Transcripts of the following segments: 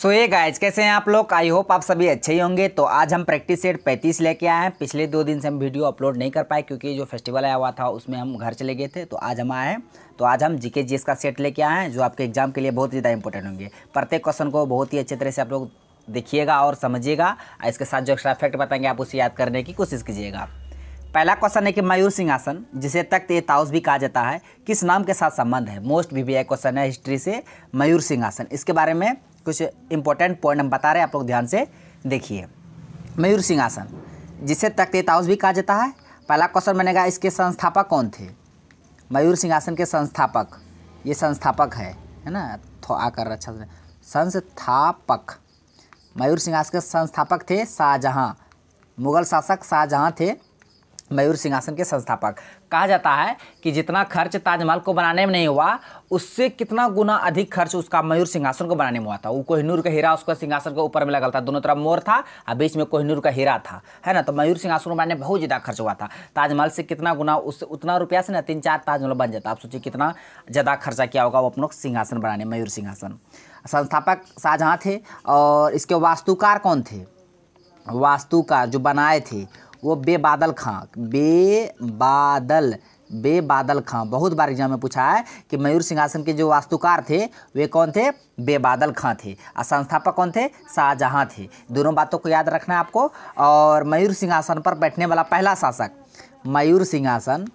सो ये गाइज कैसे हैं आप लोग आई होप आप सभी अच्छे ही होंगे तो आज हम प्रैक्टिस सेट 35 लेके आए हैं पिछले दो दिन से हम वीडियो अपलोड नहीं कर पाए क्योंकि जो फेस्टिवल आया हुआ था उसमें हम घर चले गए थे तो आज हम आए हैं तो आज हम जीके जीएस का सेट लेके आए हैं जो आपके एग्जाम के लिए बहुत ज़्यादा इंपॉर्टेंट होंगे प्रत्येक क्वेश्चन को बहुत ही अच्छे तरह से आप लोग देखिएगा और समझिएगा इसके साथ जो एक्स्ट्रा फैक्ट बताएंगे आप उसे याद करने की कोशिश कीजिएगा पहला क्वेश्चन है कि मयूर सिंहासन जिसे तख्त ए ताउस भी कहा जाता है किस नाम के साथ संबंध है मोस्ट वी क्वेश्चन है हिस्ट्री से मयूर सिंहासन इसके बारे में कुछ इंपॉर्टेंट पॉइंट हम बता रहे हैं आप लोग ध्यान से देखिए मयूर सिंहासन जिसे तख्तेताउस भी कहा जाता है पहला क्वेश्चन बनेगा इसके संस्थापक कौन थे मयूर सिंहासन के संस्थापक ये संस्थापक है है ना तो आकर अच्छा संस्थापक मयूर सिंहासन के संस्थापक थे शाहजहाँ मुगल शासक शाहजहाँ थे मयूर सिंहासन के संस्थापक कहा जाता है कि जितना खर्च ताजमहल को बनाने में नहीं हुआ उससे कितना गुना अधिक खर्च उसका मयूर सिंहासन को बनाने में हुआ था वो कोहिनूर का हीरा उसका सिंहासन के ऊपर में लगा था दोनों तरफ मोर था और बीच में कोहिनूर का हीरा था है ना तो मयूर सिंहासन को बनाने में बहुत ज़्यादा खर्च हुआ था ताजमहल से कितना गुना उस उतना रुपया से ना तीन चार ताजमहल बन जाता आप सोचिए कितना ज़्यादा खर्चा किया होगा वो अपनों सिंहासन बनाने मयूर सिंहासन संस्थापक शाहजहाँ थे और इसके वास्तुकार कौन थे वास्तुकार जो बनाए थे वो बेबादल खां बादल बे बादल खां बहुत बार एग्जाम में पूछा है कि मयूर सिंहासन के जो वास्तुकार थे वे कौन थे बेबादल खां थे और संस्थापक कौन थे शाहजहाँ थे दोनों बातों को याद रखना है आपको और मयूर सिंहासन पर बैठने वाला पहला शासक मयूर सिंहासन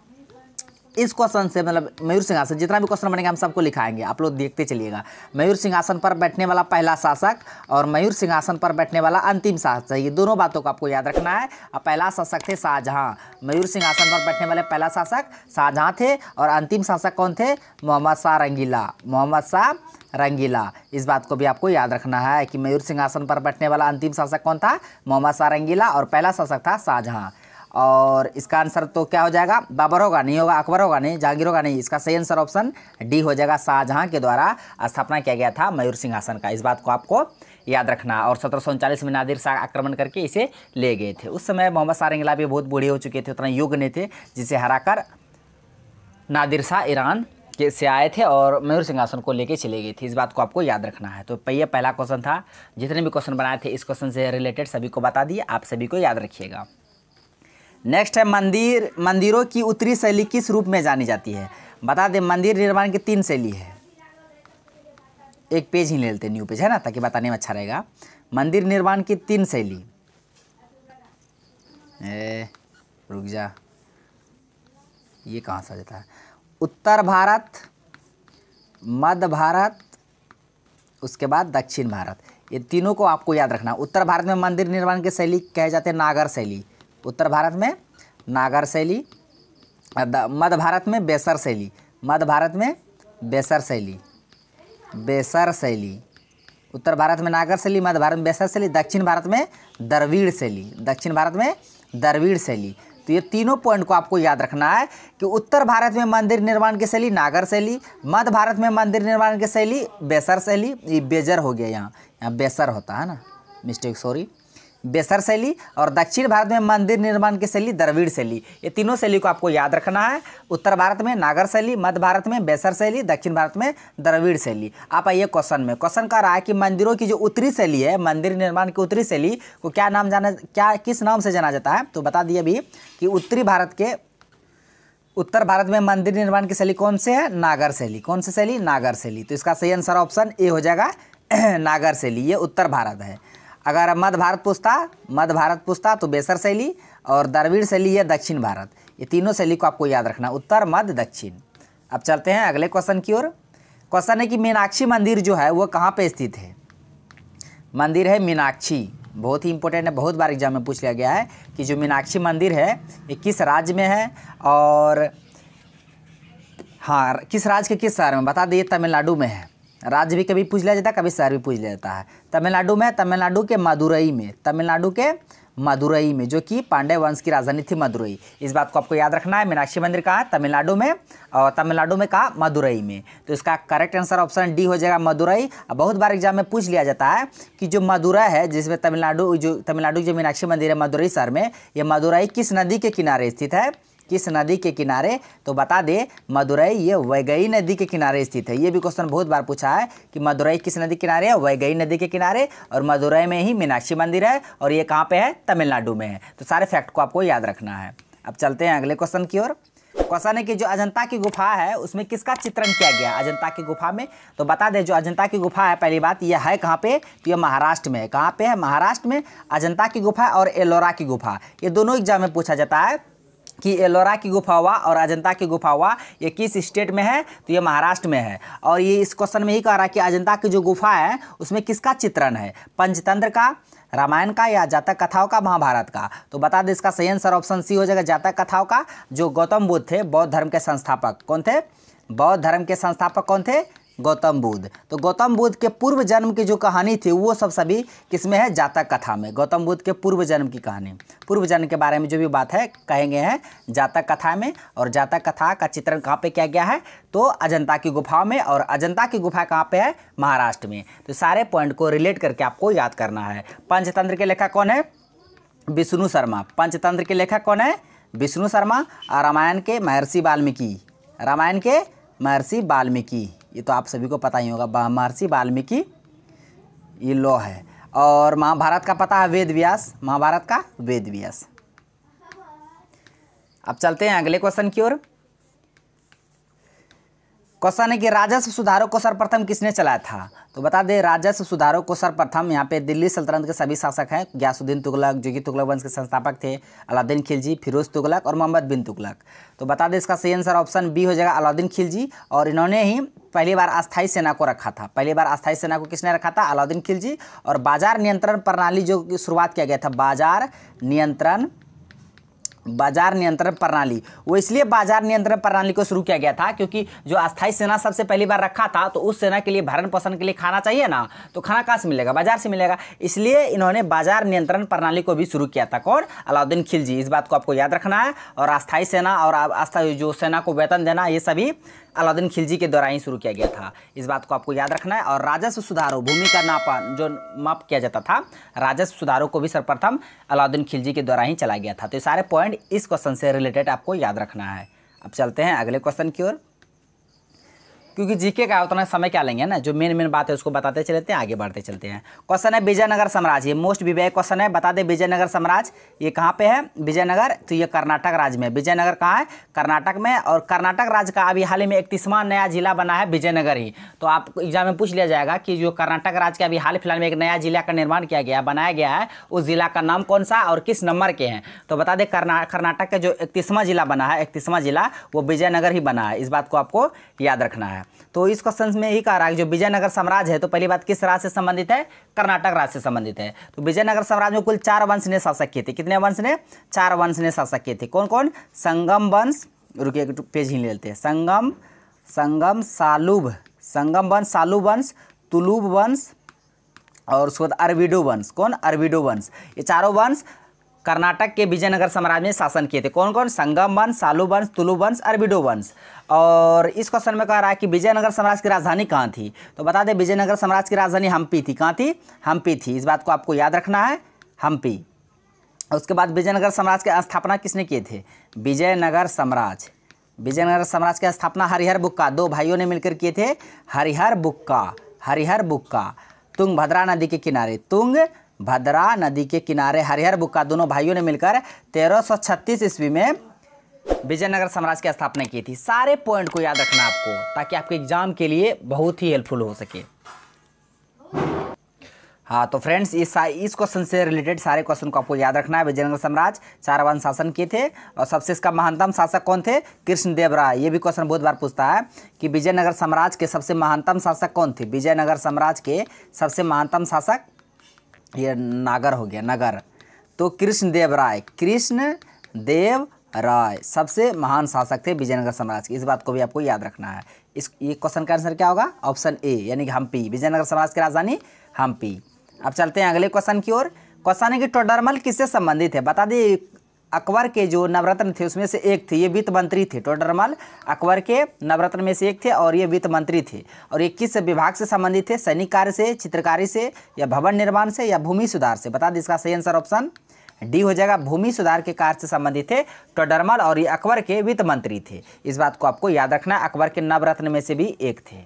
इस क्वेश्चन से मतलब मयूर सिंहासन जितना भी क्वेश्चन बनेगा हम सबको लिखाएंगे आप लोग देखते चलिएगा मयूर सिंहासन पर बैठने वाला पहला शासक और मयूर सिंहासन पर बैठने वाला अंतिम शासक ये दोनों बातों को आपको याद रखना है और पहला शासक थे शाहजहाँ मयूर सिंहासन पर बैठने वाले पहला शासक शाहजहाँ थे और अंतिम शासक कौन थे मोहम्मद शाह रंगीला मोहम्मद शाह रंगीला इस बात को भी आपको याद रखना है कि मयूर सिंहासन पर बैठने वाला अंतिम शासक कौन था मोहम्मद शाह रंगीला और पहला शासक था शाहजहाँ और इसका आंसर तो क्या हो जाएगा बाबर होगा नहीं होगा अकबर होगा नहीं जागीर होगा नहीं इसका सही आंसर ऑप्शन डी हो जाएगा शाहजहां के द्वारा स्थापना किया गया था मयूर सिंहासन का इस बात को आपको याद रखना और सत्रह में नादिर शाह आक्रमण करके इसे ले गए थे उस समय मोहम्मद सारंगला भी बहुत बूढ़े हो चुके थे उतना योग्य नहीं थे जिसे हराकर नादिर शाह ईरान के से आए थे और मयूर सिंहासन को लेके चले गए थे इस बात को आपको याद रखना है तो ये पहला क्वेश्चन था जितने भी क्वेश्चन बनाए थे इस क्वेश्चन से रिलेटेड सभी को बता दिए आप सभी को याद रखिएगा नेक्स्ट है मंदिर मंदिरों की उत्तरी शैली किस रूप में जानी जाती है बता दें मंदिर निर्माण की तीन शैली है एक पेज ही ले लेते न्यू पेज है ना ताकि बताने में अच्छा रहेगा मंदिर निर्माण की तीन शैली रुक जा ये कहाँ से जाता है उत्तर भारत मध्य भारत उसके बाद दक्षिण भारत ये तीनों को आपको याद रखना उत्तर भारत में मंदिर निर्माण की शैली कहे जाते हैं नागर शैली उत्तर भारत में नागर शैली मध्य भारत में बेसर शैली मध्य भारत में बेसर शैली बेसर शैली उत्तर भारत में नागर शैली मध्य भारत में बेसर शैली दक्षिण भारत में दरवीर शैली दक्षिण भारत में दरवीर शैली तो ये तीनों पॉइंट को आपको याद रखना है कि उत्तर भारत में मंदिर निर्माण की शैली नागर शैली मध्य भारत में मंदिर निर्माण की शैली बेसर शैली ये बेजर हो गया यहाँ यहाँ बेसर होता है ना मिस्टेक सॉरी बेसर शैली और दक्षिण भारत में मंदिर निर्माण की शैली द्रविड़ शैली ये तीनों शैली को आपको याद रखना है उत्तर भारत में नागर शैली मध्य भारत में बेसर शैली दक्षिण भारत में द्रविड़ शैली आप आइए क्वेश्चन में क्वेश्चन कह रहा है कि मंदिरों की जो उत्तरी शैली है मंदिर निर्माण की उत्तरी शैली को क्या नाम जाना क्या किस नाम से जाना जाता है तो बता दिए अभी कि उत्तरी भारत के उत्तर भारत में मंदिर निर्माण की शैली कौन से है नागर शैली कौन सी शैली नागर शैली तो इसका सही आंसर ऑप्शन ए हो जाएगा नागर शैली ये उत्तर भारत है अगर मध्य भारत पूछता मध्य भारत पूछता तो बेसर शैली और द्रविड़ शैली है दक्षिण भारत ये तीनों शैली को आपको याद रखना उत्तर मध्य दक्षिण अब चलते हैं अगले क्वेश्चन की ओर क्वेश्चन है कि मीनाक्षी मंदिर जो है वो कहाँ पे स्थित है मंदिर है मीनाक्षी बहुत ही इंपॉर्टेंट है बहुत बार एग्जाम में पूछ लिया गया है कि जो मीनाक्षी मंदिर है ये किस राज्य में है और हाँ किस राज्य के किस शहर में बता दिए तमिलनाडु में है राज्य भी कभी पूछ लिया जाता है कभी शहर भी पूछ लिया जाता है तमिलनाडु में तमिलनाडु के मदुरई में तमिलनाडु के मदुरई में जो कि पांडे वंश की राजधानी थी मदुरई इस बात को आपको याद रखना है मीनाक्षी मंदिर कहाँ तमिलनाडु में और तमिलनाडु में कहा मदुरई में तो इसका करेक्ट आंसर ऑप्शन डी हो जाएगा मदुरई और बहुत बार एग्जाम में पूछ लिया जाता है कि जो मदुरा है जिसमें तमिलनाडु जो तमिलनाडु जो मीनाक्षी मंदिर है मदुरई शहर में यह मदुरई किस नदी के किनारे स्थित है किस नदी के किनारे तो बता दे मदुरई ये वैगई नदी के किनारे स्थित है ये भी क्वेश्चन बहुत बार पूछा है कि मदुरई किस नदी के किनारे है वैगई नदी के किनारे और मदुरई में ही मीनाक्षी मंदिर है और ये कहाँ पर है तमिलनाडु में है तो सारे फैक्ट को आपको याद रखना है अब चलते हैं अगले क्वेश्चन की ओर क्वेश्चन है कि जो अजंता की गुफा है उसमें किसका चित्रण किया गया अजंता की गुफा में तो बता दें जो अजंता की गुफा है पहली बात यह है कहाँ पे तो यह महाराष्ट्र में है कहाँ पे है महाराष्ट्र में अजंता की गुफा और एलोरा की गुफा ये दोनों एग्जाम में पूछा जाता है कि एलोरा की गुफा हुआ और अजंता की गुफा हुआ ये किस स्टेट में है तो ये महाराष्ट्र में है और ये इस क्वेश्चन में ही कह रहा है कि अजंता की जो गुफा है उसमें किसका चित्रण है पंचतंत्र का रामायण का या जातक कथाओं का महाभारत का तो बता दें इसका सही आंसर ऑप्शन सी हो जाएगा जातक कथाओं का जो गौतम बुद्ध थे बौद्ध धर्म के संस्थापक कौन थे बौद्ध धर्म के संस्थापक कौन थे गौतम बुद्ध तो गौतम बुद्ध के पूर्व जन्म की जो कहानी थी वो सब सभी किसमें है जातक कथा में गौतम बुद्ध के पूर्व जन्म की कहानी पूर्व जन्म के बारे में जो भी बात है कहेंगे हैं जातक कथा में और जातक कथा का चित्रण कहाँ पे किया गया है तो अजंता की गुफा में और अजंता की गुफा कहाँ पे है महाराष्ट्र में तो सारे पॉइंट को रिलेट करके आपको याद करना है पंचतंत्र के लेखक कौन है विष्णु शर्मा पंचतंत्र के लेखक कौन है विष्णु शर्मा और रामायण के महर्षि वाल्मीकि रामायण के महर्षि वाल्मीकि ये तो आप सभी को पता ही होगा महर्षि वाल्मीकि ये लॉ है और महाभारत का पता है वेद व्यास महाभारत का वेद व्यास अब चलते हैं अगले क्वेश्चन की ओर क्वेश्चन है कि राजस्व सुधारों को सर्वप्रथम किसने चलाया था तो बता दें राजस्व सुधारों को सर्वप्रथम यहाँ पे दिल्ली सल्तनत के सभी शासक हैं ग्यासुद्दीन तुगलक जोगी तुगलक वंश के संस्थापक थे अलाउद्दीन खिलजी फिरोज तुगलक और मोहम्मद बिन तुगलक तो बता दें इसका सही आंसर ऑप्शन बी हो जाएगा अलाउद्दीन खिलजी और इन्होंने ही पहली बार अस्थायी सेना को रखा था पहली बार अस्थायी सेना को किसने रखा था अलाउद्दीन खिलजी और बाजार नियंत्रण प्रणाली जो शुरुआत किया गया था बाजार नियंत्रण बाजार नियंत्रण प्रणाली वो इसलिए बाजार नियंत्रण प्रणाली को शुरू किया गया था क्योंकि जो अस्थाई सेना सबसे पहली बार रखा था तो उस सेना के लिए भरण पोषण के लिए खाना चाहिए ना तो खाना कहाँ से मिलेगा बाजार से मिलेगा इसलिए इन्होंने बाजार नियंत्रण प्रणाली को भी शुरू किया था कौन अलाउद्दीन खिलजी इस बात को आपको याद रखना है और अस्थायी सेना और अस्थाई जो सेना को वेतन देना ये सभी अलाउद्दीन खिलजी के द्वारा ही शुरू किया गया था इस बात को आपको याद रखना है और राजस्व सुधारों भूमि का नापन जो माप किया जाता था राजस्व सुधारों को भी सर्वप्रथम अलाउद्दीन खिलजी के द्वारा ही चलाया गया था तो ये सारे पॉइंट इस क्वेश्चन से रिलेटेड आपको याद रखना है अब चलते हैं अगले क्वेश्चन की ओर क्योंकि जीके का उतना समय क्या लेंगे ना जो मेन मेन बात है उसको बताते चलते हैं आगे बढ़ते चलते हैं क्वेश्चन है विजयनगर साम्राज्य मोस्ट विवेक क्वेश्चन है बता दें विजयनगर साम्राज्य ये कहाँ पे है विजयनगर तो ये कर्नाटक राज्य में विजयनगर कहाँ है कर्नाटक में और कर्नाटक राज्य का अभी हाल ही में इकतीसवां नया जिला बना है विजयनगर ही तो आप एग्जाम में पूछ लिया जाएगा कि जो कर्नाटक राज्य का अभी हाल फिलहाल में एक नया जिला का निर्माण किया गया बनाया गया है उस जिला का नाम कौन सा और किस नंबर के हैं तो बता दें कर्नाटक का जो इकतीसवां जिला बना है इकतीसवां जिला वो विजयनगर ही बना है इस बात को आपको याद रखना है तो इस क्वेश्चन में यही कहा रहा है कि जो विजयनगर साम्राज्य है तो पहली बात किस राज्य से संबंधित है कर्नाटक राज्य से संबंधित है तो विजयनगर साम्राज्य में कुल चार वंश ने शासक किए थे कितने वंश ने चार वंश ने शासक किए थे कौन कौन संगम वंश रुकिए पेज ही लेते हैं संगम संगम सालुभ संगम वंश सालुभ वंश तुलुभ वंश और उसके बाद अरविडो वंश कौन अरविडो वंश ये चारों वंश कर्नाटक के विजयनगर साम्राज्य में शासन किए थे कौन कौन संगम वंश सालू वंश तुलु वंश अरबिडो वंश और इस क्वेश्चन में कह रहा है कि विजयनगर साम्राज्य की राजधानी कहाँ थी तो बता दें विजयनगर साम्राज्य की राजधानी हम्पी थी कहाँ थी हम्पी थी इस बात को आपको याद रखना है हम्पी उसके बाद विजयनगर साम्राज्य की स्थापना किसने किए थे विजयनगर साम्राज्य विजयनगर साम्राज्य की स्थापना हरिहर बुक्का दो भाइयों ने मिलकर किए थे हरिहर बुक्का हरिहर बुक्का तुंग भद्रा नदी के किनारे तुंग भद्रा नदी के किनारे हरिहर बुक्का दोनों भाइयों ने मिलकर 1336 ईस्वी में विजयनगर साम्राज्य की स्थापना की थी सारे पॉइंट को याद रखना आपको ताकि आपके एग्जाम के लिए बहुत ही हेल्पफुल हो सके हाँ तो फ्रेंड्स इस इस क्वेश्चन से रिलेटेड सारे क्वेश्चन को आपको याद रखना है विजयनगर साम्राज्य वन शासन किए थे और सबसे इसका महानतम शासक कौन थे कृष्णदेव राय ये भी क्वेश्चन बहुत बार पूछता है कि विजयनगर साम्राज्य के सबसे महानतम शासक कौन थे विजयनगर साम्राज्य के सबसे महानतम शासक ये नागर हो गया नगर तो कृष्ण देव राय कृष्ण देव राय सबसे महान शासक थे विजयनगर साम्राज्य के इस बात को भी आपको याद रखना है इस ये क्वेश्चन का आंसर क्या होगा ऑप्शन ए यानी कि हम्पी विजयनगर साम्राज्य की राजधानी हम्पी अब चलते हैं अगले क्वेश्चन की ओर क्वेश्चन है कि टोडरमल किससे संबंधित है बता दें अकबर के जो नवरत्न थे उसमें से एक थे ये वित्त मंत्री थे टोडरमल अकबर के नवरत्न में से एक थे और ये वित्त मंत्री थे और ये किस विभाग से संबंधित थे सैनिक कार्य से चित्रकारी से या भवन निर्माण से या भूमि सुधार से बता दें इसका सही आंसर ऑप्शन डी हो जाएगा भूमि सुधार के कार्य से संबंधित थे टोडरमल और ये अकबर के वित्त मंत्री थे इस बात को आपको याद रखना अकबर के नवरत्न में से भी एक थे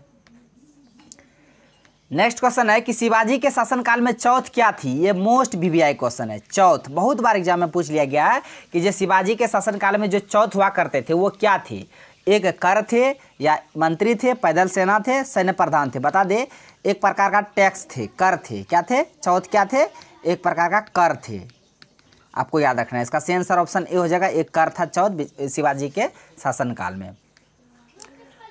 नेक्स्ट क्वेश्चन है कि शिवाजी के शासनकाल में चौथ क्या थी ये मोस्ट वीवीआई क्वेश्चन है चौथ बहुत बार एग्जाम में पूछ लिया गया है कि जो शिवाजी के शासनकाल में जो चौथ हुआ करते थे वो क्या थी एक कर थे या मंत्री थे पैदल सेना थे सैन्य प्रधान थे बता दे एक प्रकार का टैक्स थे कर थे क्या थे चौथ क्या थे एक प्रकार का कर थे आपको याद रखना है इसका सेंसर ऑप्शन ए हो जाएगा एक कर था चौथ शिवाजी के शासनकाल में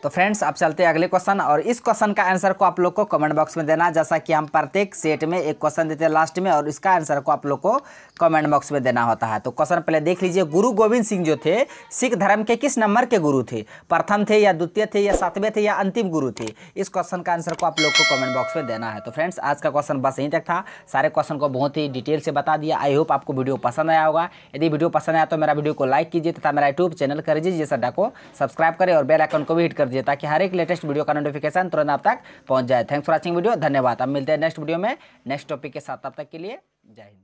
तो फ्रेंड्स आप चलते हैं अगले क्वेश्चन और इस क्वेश्चन का आंसर को आप लोग को कमेंट बॉक्स में देना जैसा कि हम प्रत्येक सेट में एक क्वेश्चन देते हैं लास्ट में और इसका आंसर को आप लोग को कमेंट बॉक्स में देना होता है तो क्वेश्चन पहले देख लीजिए गुरु गोविंद सिंह जो थे सिख धर्म के किस नंबर के गुरु थे प्रथम थे या द्वितीय थे या सातवें थे या अंतिम गुरु थे इस क्वेश्चन का आंसर को आप लोग को कमेंट बॉक्स में देना है तो फ्रेंड्स आज का क्वेश्चन बस यहीं तक था सारे क्वेश्चन को बहुत ही डिटेल से बता दिया आई होप आपको वीडियो पसंद आया होगा यदि वीडियो पसंद आया तो मेरा वीडियो को लाइक कीजिए तथा मेरा यूट्यूब चैनल कर दीजिए सड्डा को सब्सक्राइब करें और बेलाइकन को भी हिट कर दीजिए ताकि हर एक लेटेस्ट वीडियो का नोटिफिकेशन तुरंत आप तक पहुँच जाए थैंक्स फॉर वॉचिंग वीडियो धन्यवाद अब मिलते हैं नेक्स्ट वीडियो में नेक्स्ट टॉपिक के साथ तब तक के लिए जय हिंद